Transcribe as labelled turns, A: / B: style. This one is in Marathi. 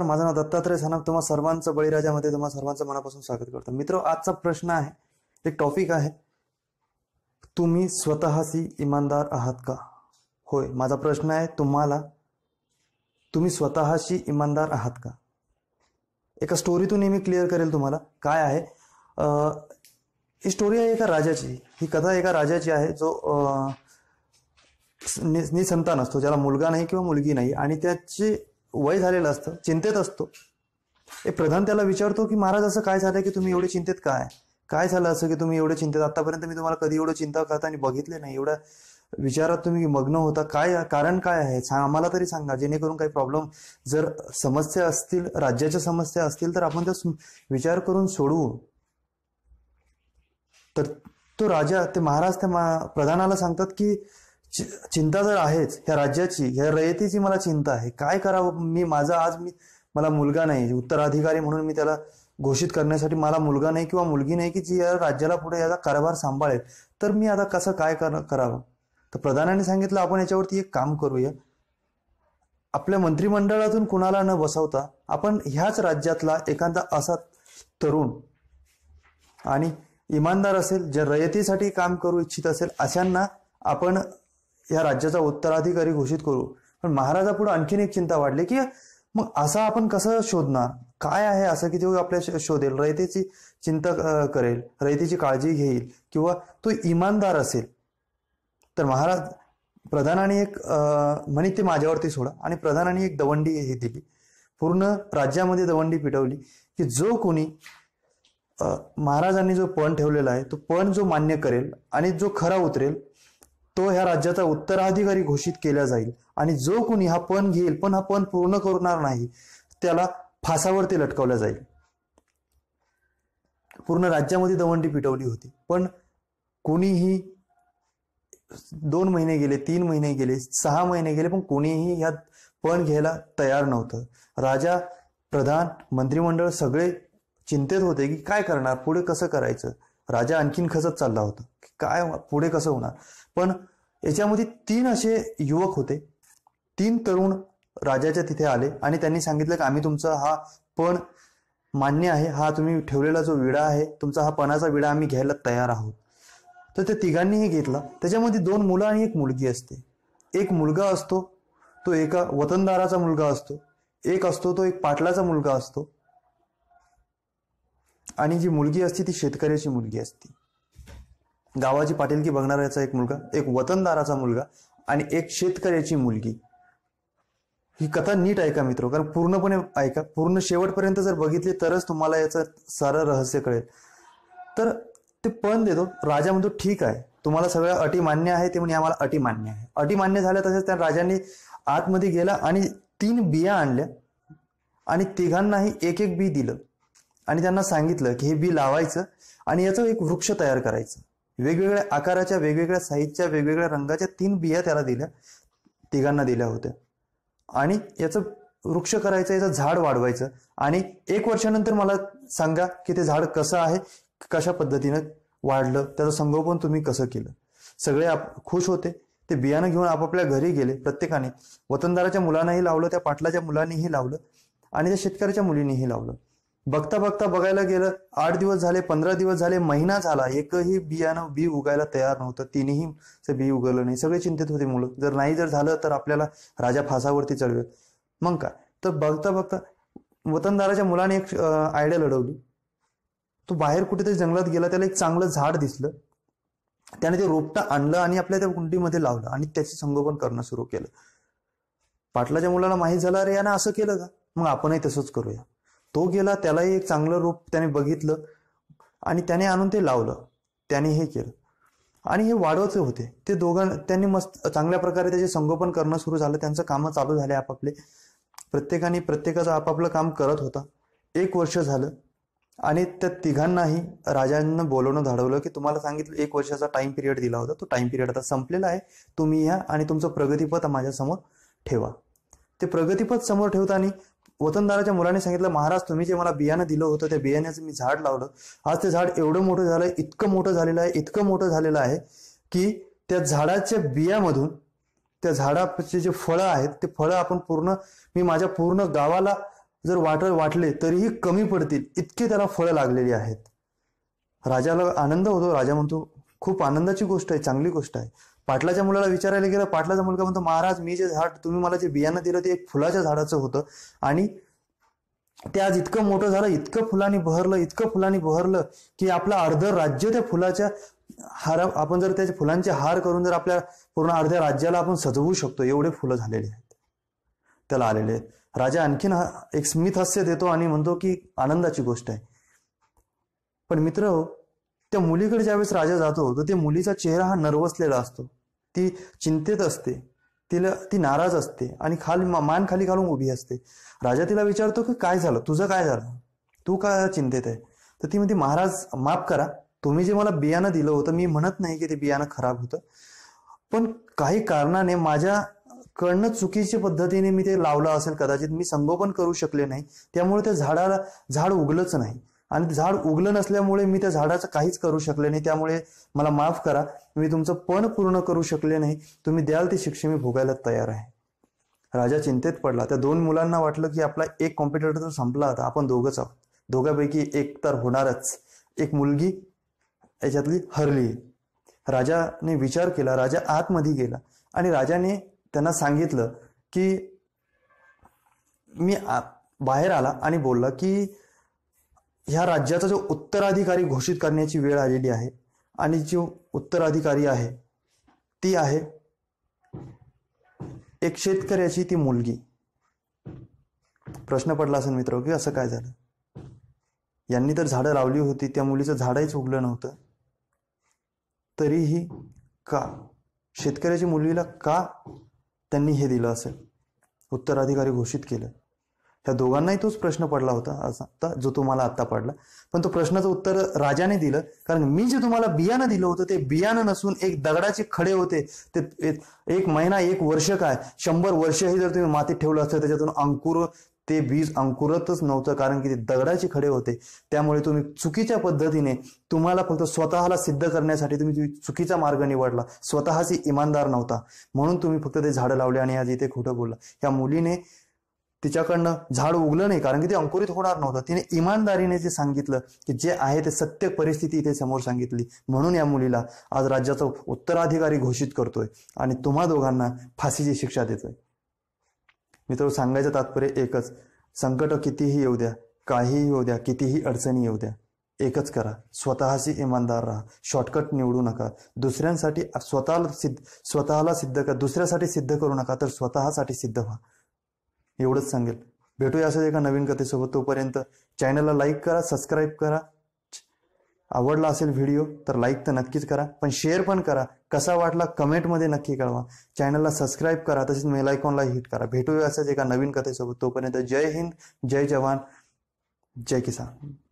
A: नमस्कार माझं नाव दत्तात्रय सानप तुम्हा सर्वांचं बळीराजामध्ये तुम्हा सर्वांचं मनापासून स्वागत करतो मित्र आजचा प्रश्न आहे एक टॉपिक आहे तुम्ही स्वतःशी इमानदार आहात का होय माझा प्रश्न आहे तुम्हाला तुम्ही स्वतःशी इमानदार आहात का एका स्टोरीतून नेहमी क्लिअर करेल तुम्हाला काय आहे ही स्टोरी आहे एका राजाची ही कथा एका राजाची आहे जो निसंतान असतो ज्याला मुलगा नाही किंवा मुलगी नाही आणि त्याची वय झालेलं असतं चिंतेत असतो हे प्रधान त्याला विचारतो की महाराज असं काय झालं की तुम्ही एवढे चिंतेत काय काय झालं असं की तुम्ही एवढे चिंतेत आतापर्यंत मी तुम्हाला कधी एवढं चिंता आणि बघितले नाही एवढ्या विचारात तुम्ही मग्न होता काय कारण काय आहे आम्हाला तरी सांगा जेणेकरून काही प्रॉब्लेम जर समस्या असतील राज्याच्या समस्या असतील तर आपण त्या विचार करून सोडवू तर तो राजा ते महाराज त्या प्रधानाला सांगतात की चिंता जर आहेच ह्या राज्याची ह्या रयतीची मला चिंता आहे काय करावं मी माझा आज मी मला मुलगा नाही उत्तराधिकारी म्हणून मी त्याला घोषित करण्यासाठी मला मुलगा नाही किंवा मुलगी नाही की जी या राज्याला पुढे याचा कारभार सांभाळेल तर मी आता कसं काय करावं तर प्रधानाने सांगितलं आपण याच्यावरती एक काम करूया आपल्या मंत्रिमंडळातून कुणाला न बसवता आपण ह्याच राज्यातला एखादा असा तरुण आणि इमानदार असेल जे रयतीसाठी काम करू इच्छित असेल अशांना आपण या राज्याचा उत्तराधिकारी घोषित करू पण महाराजापुढे आणखीन एक चिंता वाढली की मग असा आपण कसं शोधणार काय आहे असं की तो आपल्या शोधेल रयतेची चिंता करेल रयतेची काळजी घेईल किंवा तो इमानदार असेल तर महाराज प्रधानाने एक म्हणे ते माझ्यावरती सोडा आणि प्रधानाने एक दवंडी ही दिली पूर्ण राज्यामध्ये दवंडी पिटवली की जो कोणी महाराजांनी जो पण ठेवलेला आहे तो पण जो मान्य करेल आणि जो खरा उतरेल तो ह्या राज्याचा उत्तराधिकारी घोषित केला जाईल आणि जो कोणी हा पण घेईल पण हा पण पूर्ण करणार नाही त्याला फासावरती लटकवला जाईल पूर्ण राज्यामध्ये दवंडी पिटवली होती पण कोणीही दोन महिने गेले तीन महिने गेले सहा महिने गेले पण कोणीही ह्या पण घ्यायला तयार नव्हतं राजा प्रधान मंत्रिमंडळ सगळे चिंतेत होते की काय करणार पुढे कसं करायचं राजा आणखीन खचत चालला होता काय पुढे कसं होणार पण याच्यामध्ये तीन असे युवक होते तीन तरुण राजाच्या तिथे आले आणि त्यांनी सांगितलं की आम्ही तुमचा हा पण मान्य आहे हा तुम्ही ठेवलेला जो विडा आहे तुमचा हा पणाचा विडा आम्ही घ्यायला तयार आहोत तर ते तिघांनीही घेतला त्याच्यामध्ये दोन मुलं आणि एक मुलगी असते एक मुलगा असतो तो एका वतनदाराचा मुलगा असतो एक असतो तो एक पाटलाचा मुलगा असतो आणि जी मुलगी असती ती शेतकऱ्याची मुलगी असती गावाची पाटीलकी बघणाऱ्याचा एक मुलगा एक वतनदाराचा मुलगा आणि एक शेतकऱ्याची मुलगी ही कथा नीट ऐका मित्र कारण पूर्णपणे ऐका पूर्ण शेवटपर्यंत जर बघितली तरच तुम्हाला याचं सारं रहस्य कळेल तर ते पण देतो राजा म्हणतो ठीक आहे तुम्हाला सगळ्या अटी मान्य आहे ते म्हणजे आम्हाला अटी मान्य आहे अटी मान्य झाल्या तसेच त्या राजांनी आतमध्ये गेला आणि तीन बिया आणल्या आणि तिघांनाही एक एक बी दिलं आणि त्यांना सांगितलं की हे बी लावायचं आणि याचं एक वृक्ष तयार करायचं वेगवेगळ्या आकाराच्या वेगवेगळ्या साईजच्या वेगवेगळ्या रंगाच्या तीन बिया त्याला दिल्या तिघांना दिल्या होत्या आणि याचं वृक्ष करायचं याचं झाड वाढवायचं आणि एक वर्षानंतर मला सांगा की ते झाड कसं आहे कशा पद्धतीनं वाढलं त्याचं संगोपन तुम्ही कसं केलं सगळे आप खुश होते ते बियाणं घेऊन आपापल्या घरी गेले प्रत्येकाने वतनदाराच्या मुलांनाही लावलं त्या पाटलाच्या मुलांनीही लावलं आणि त्या शेतकऱ्याच्या मुलींनीही लावलं बघता बघता बघायला गेलं आठ दिवस झाले पंधरा दिवस झाले महिना झाला एकही बियाणं बी उगायला तयार नव्हतं तिनेही बी उगवलं नाही सगळे चिंतित होते मुलं जर नाही जर झालं तर आपल्याला राजा फासावरती चढवे मग काय तर बघता बघता वतनदाराच्या मुलाने एक आयडिया लढवली तो बाहेर कुठेतरी जंगलात गेला त्याला एक चांगलं झाड दिसलं त्याने ते रोपटं आणलं आणि आपल्या त्या कुंडीमध्ये लावलं आणि त्याचे संगोपन करणं सुरू केलं पाटलाच्या मुलाला माहीत झालं अरे यानं असं केलं का मग आपणही तसंच करूया तो गेला त्यालाही एक चांगलं रूप त्याने बघितलं आणि त्याने आणून ते लावलं त्याने हे केलं आणि हे वाढवचे होते ते दोघां त्यांनी मस्त चांगल्या प्रकारे त्याचे संगोपन करणं सुरू झालं त्यांचं कामं चालू झाले आपापले प्रत्येकाने प्रत्येकाचं आपापलं काम करत होता एक वर्ष झालं आणि त्या तिघांनाही राजांना बोलवणं धाडवलं की तुम्हाला सांगितलं एक वर्षाचा टाइम पिरियड दिला होता तो टाइम पिरियड आता संपलेला आहे तुम्ही या आणि तुमचं प्रगतीपथ माझ्यासमोर ठेवा ते प्रगतीपथ समोर ठेवताना वतनदाराच्या मुलाने सांगितलं महाराज तुम्ही जे मला बियाणं दिलं होतं त्या बियाण्याचं मी झाड लावलं आज ते झाड एवढं मोठं झालं इतकं मोठं झालेलं आहे इतकं मोठं झालेलं आहे की त्या झाडाच्या बियामधून त्या झाडाचे जे फळं आहेत ते फळं आपण पूर्ण मी माझ्या पूर्ण गावाला जर वाट वाटले तरीही कमी पडतील इतके त्याला फळं लागलेली आहेत राजाला आनंद होतो राजा म्हणतो खूप आनंदाची गोष्ट आहे चांगली गोष्ट आहे पाटलाच्या मुलाला विचारायला गेलं पाटलाचा मुलगा म्हणतो महाराज मी जे झाड तुम्ही मला जे बियाणं दिलं ते एक फुलाच्या झाडाचं होतं आणि ते आज इतकं मोठं झालं इतकं फुलांनी बहरलं इतकं फुलांनी बहरलं की आपलं अर्धं राज्य त्या फुलाच्या हार आपण जर त्याच्या फुलांचे हार करून जर आपल्या पूर्ण अर्ध्या राज्याला आपण सजवू शकतो एवढे फुलं झालेले आहेत त्याला आलेले आहेत राजा आणखीन एक स्मित हास्य देतो आणि म्हणतो की आनंदाची गोष्ट आहे पण मित्र त्या मुलीकडे ज्यावेळेस राजा जातो तर त्या मुलीचा चेहरा हा नर्वसलेला असतो ती चिंतेत असते तिला ती नाराज असते आणि खाली मान खाली घालून उभी असते राजा तिला विचारतो की काय झालं तुझं काय झालं तू का चिंतेत आहे तर ती म्हणते महाराज माफ करा तुम्ही जे मला बियाणं दिलं होतं मी म्हणत नाही की ते बियाणं खराब होतं पण काही कारणाने माझ्या कळणं चुकीच्या पद्धतीने मी ते लावलं असेल कदाचित मी संगोपन करू शकले नाही त्यामुळे त्या झाडाला झाड उगलंच नाही आणि झाड उगलं नसल्यामुळे मी त्या झाडाचं काहीच करू शकले नाही त्यामुळे मला माफ करा मी तुमचं पण पूर्ण करू शकले नाही तुम्ही द्याल ती शिक्षा मी भोगायला तयार आहे राजा चिंतेत पडला त्या दोन मुलांना वाटलं की आपला एक कॉम्पिटिटर तर संपला आता आपण दोघंच आहोत दोघांपैकी एक तर होणारच एक मुलगी याच्यातली हरली राजाने विचार केला राजा आतमध्ये गेला आणि राजाने त्यांना सांगितलं की मी बाहेर आला आणि बोलला की ह्या राज्याचा जो उत्तराधिकारी घोषित करण्याची वेळ आलेली आहे आणि जो उत्तराधिकारी आहे ती आहे एक शेतकऱ्याची ती मुलगी प्रश्न पडला असेल मित्र की असं काय झालं यांनी तर झाडं लावली होती त्या मुलीचं झाडही उगलं नव्हतं तरीही का शेतकऱ्याच्या मुलीला का त्यांनी हे दिलं असेल उत्तराधिकारी घोषित केलं त्या दोघांनाही तोच प्रश्न पडला होता असा जो तुम्हाला आत्ता पडला पण तो प्रश्नाचं उत्तर राजाने दिलं कारण मी जे तुम्हाला बियाणं दिलं होतं ते बियाणं नसून एक दगडाचे खडे होते ते एक महिना एक वर्ष काय शंभर वर्षही जर तुम्ही मातीत ठेवलं असतं त्याच्यातून अंकुर ते बीज अंकुरतच नव्हतं कारण की ते दगडाचे खडे होते त्यामुळे तुम्ही चुकीच्या पद्धतीने तुम्हाला फक्त स्वतःला सिद्ध करण्यासाठी तुम्ही चुकीचा मार्ग निवडला स्वतःची इमानदार नव्हता म्हणून तुम्ही फक्त ते झाडं लावले आणि आज इथे खोटं बोलला या मुलीने तिच्याकडनं झाड उगलं नाही कारण की ते अंकुरित होणार नव्हतं तिने इमानदारीने जे सांगितलं की जे आहे ते सत्य परिस्थिती इथे समोर सांगितली म्हणून या मुलीला आज राज्याचा उत्तराधिकारी घोषित करतोय आणि तुम्हा दोघांना फाशीची शिक्षा देतोय मित्र सांगायचं तात्पर्य एकच संकट कितीही येऊ द्या काहीही येऊ द्या कितीही अडचणी येऊ द्या एकच करा स्वतःशी इमानदार राहा शॉर्टकट निवडू नका दुसऱ्यांसाठी स्वतःला सिद्ध स्वतःला सिद्ध कर दुसऱ्यासाठी सिद्ध करू नका तर स्वतःसाठी सिद्ध व्हा एवढंच सांगेल भेटूया असं एका नवीन कथेसोबत तोपर्यंत चॅनलला लाईक करा सबस्क्राईब करा आवडला असेल व्हिडिओ तर लाईक तर नक्कीच करा पण शेअर पण करा कसा वाटला कमेंटमध्ये नक्की कळवा चॅनलला सबस्क्राईब करा तसेच मेलायकॉनला हिट करा भेटूया असंच एका नवीन कथेसोबत तोपर्यंत जय हिंद जय जवान जय किसान